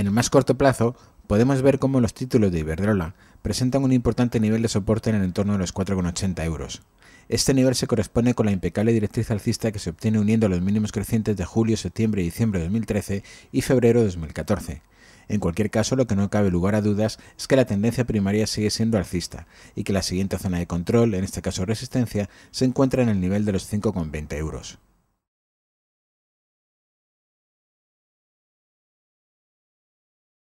En el más corto plazo, podemos ver cómo los títulos de Iberdrola presentan un importante nivel de soporte en el entorno de los 4,80 euros. Este nivel se corresponde con la impecable directriz alcista que se obtiene uniendo los mínimos crecientes de julio, septiembre y diciembre de 2013 y febrero de 2014. En cualquier caso, lo que no cabe lugar a dudas es que la tendencia primaria sigue siendo alcista y que la siguiente zona de control, en este caso resistencia, se encuentra en el nivel de los 5,20 euros.